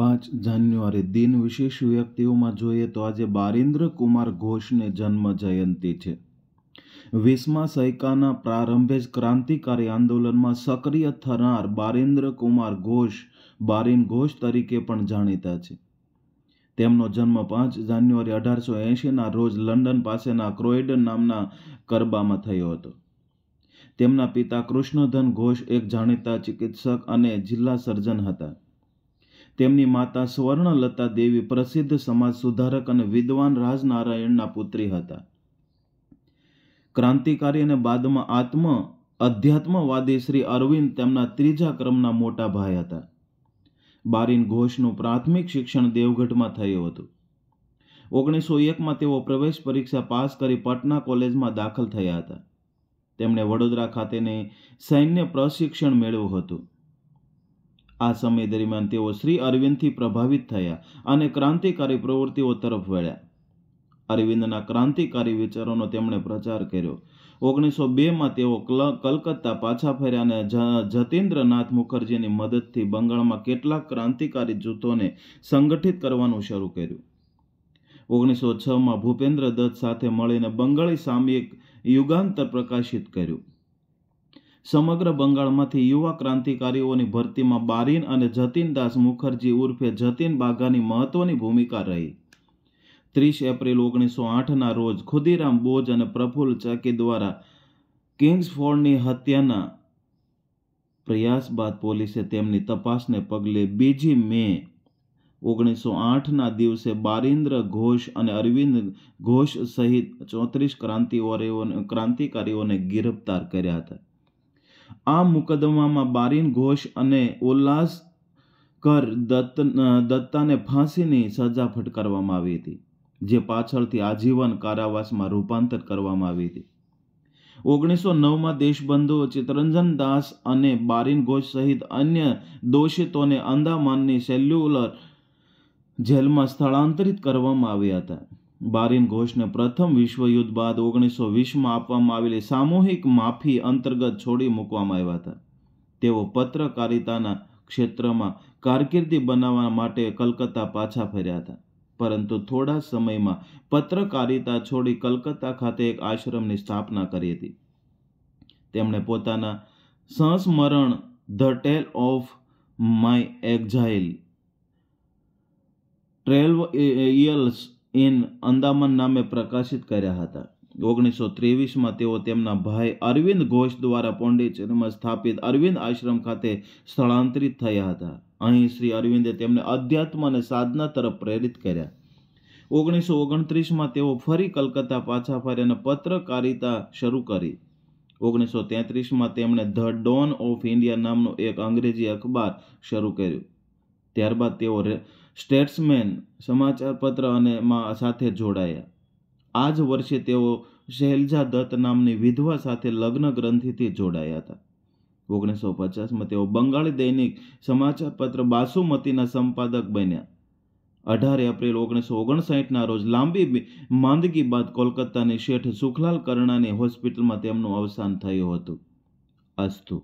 પાંચ જાન્યુઆરી દિન વિશેષ વ્યક્તિઓમાં જોઈએ તો આજે બારેન્દ્ર કુમાર ઘોષને જન્મ જયંતિ છે વીસમા સૈકાના પ્રારંભે જ ક્રાંતિકારી આંદોલનમાં સક્રિય થનાર બારેન્દ્ર કુમાર ઘોષ બારીન ઘોષ તરીકે પણ જાણીતા છે તેમનો જન્મ પાંચ જાન્યુઆરી અઢારસો એંશીના રોજ લંડન પાસેના ક્રોઇડન નામના કરબામાં થયો હતો તેમના પિતા કૃષ્ણધન ઘોષ એક જાણીતા ચિકિત્સક અને જિલ્લા સર્જન હતા તેમની માતા સ્વર્ણલતા દેવી પ્રસિદ્ધ સમાજ સુધારક અને વિદ્વાન રાજનારાયણના પુત્રી હતા ક્રાંતિકારી અને બાદમાં આત્મ અધ્યાત્મવાદી શ્રી અરવિંદ તેમના ત્રીજા ક્રમના મોટા ભાઈ હતા બારીન ઘોષનું પ્રાથમિક શિક્ષણ દેવગઢમાં થયું હતું ઓગણીસો એકમાં તેઓ પ્રવેશ પરીક્ષા પાસ કરી પટના કોલેજમાં દાખલ થયા હતા તેમણે વડોદરા ખાતેને સૈન્ય પ્રશિક્ષણ મેળવ્યું હતું આ સમય દરમિયાન તેઓ શ્રી અરવિંદથી પ્રભાવિત થયા અને ક્રાંતિકારી પ્રવૃત્તિઓ તરફ વળ્યા અરવિંદના ક્રાંતિકારી વિચારોનો તેમણે પ્રચાર કર્યો ઓગણીસો બેમાં તેઓ કલકત્તા પાછા ફર્યા અને જતેન્દ્રનાથ મુખર્જીની મદદથી બંગાળમાં કેટલાક ક્રાંતિકારી જૂથોને સંગઠિત કરવાનું શરૂ કર્યું ઓગણીસો છમાં ભૂપેન્દ્ર દત્ત સાથે મળીને બંગાળી સામયિક યુગાંતર પ્રકાશિત કર્યું સમગ્ર બંગાળમાંથી યુવા ક્રાંતિકારીઓની ભરતીમાં બારીન અને જતીનદાસ મુખર્જી ઉર્ફે જતીન બાઘાની મહત્વની ભૂમિકા રહી ત્રીસ એપ્રિલ ઓગણીસો આઠના રોજ ખુદીરામ બોઝ અને પ્રફુલ્લ ચાકી દ્વારા કિંગ્સફોર્ડની હત્યાના પ્રયાસ બાદ પોલીસે તેમની તપાસને પગલે બીજી મે ઓગણીસો આઠના દિવસે બારિન્દ્ર ઘોષ અને અરવિંદ ઘોષ સહિત ચોત્રીસ ક્રાંતિવારીઓને ક્રાંતિકારીઓને ગિરફ્તાર કર્યા હતા આ મુકદ્દમામાં બારીન ઘોષ અને કર દત્ત દત્તાને ફાંસીની સજા ફટકારવામાં આવી હતી જે પાછળથી આજીવન કારાવાસમાં રૂપાંતર કરવામાં આવી હતી ઓગણીસો નવમાં દેશબંધુ ચિત્તરંજન દાસ અને બારીન ઘોષ સહિત અન્ય દોષિતોને અંદામાનની સેલ્યુલર જેલમાં સ્થળાંતરિત કરવામાં આવ્યા હતા બારીન ઘોષને પ્રથમ વિશ્વયુદ્ધ બાદ ઓગણીસો વીસમાં આપવામાં આવેલી સામૂહિક માફી અંતર્ગત છોડી મૂકવામાં આવ્યા હતા તેઓ પત્રકારિતાના ક્ષેત્રમાં કારકિર્દી બનાવવા માટે કલકત્તા પાછા ફર્યા હતા પરંતુ થોડા સમયમાં પત્રકારિતા છોડી કલકત્તા ખાતે એક આશ્રમની સ્થાપના કરી હતી તેમણે પોતાના સંસ્મરણ the tale of my exile twelve years in Andaman નામે પ્રકાશિત કર્યા હતા ઓગણીસો ત્રેવીસમાં તેઓ તેમના ભાઈ અરવિંદ ઘોષ દ્વારા પોંડિચેરીમાં સ્થાપિત અરવિંદ આશ્રમ ખાતે સ્થળાંતરિત થયા હતા અહીં શ્રી અરવિંદે તેમને અધ્યાત્મ અને સાધના તરફ પ્રેરિત કર્યા ઓગણીસો ઓગણત્રીસમાં તેઓ ફરી કલકત્તા પાછા ફરી અને પત્રકારિતા શરૂ કરી ઓગણીસો તેત્રીસમાં તેમણે ધ ડોન ઓફ ઇન્ડિયા નામનું એક અંગ્રેજી અખબાર શરૂ કર્યું ત્યારબાદ તેઓ સ્ટેટ્સમેન સમાચારપત્ર અને માં સાથે જોડાયા આ જ વર્ષે તેઓ શૈલજા દત્ત નામની વિધવા સાથે લગ્ન ગ્રંથિથી જોડાયા હતા ઓગણીસો પચાસમાં તેઓ બંગાળી દૈનિક સમાચારપત્ર બાસુમતીના સંપાદક બન્યા અઢાર એપ્રિલ ઓગણીસો ઓગણસાઠના રોજ લાંબી માંદગી બાદ કોલકાતાની શેઠ સુખલાલ કરણાની હોસ્પિટલમાં તેમનું અવસાન થયું હતું અસ્તુ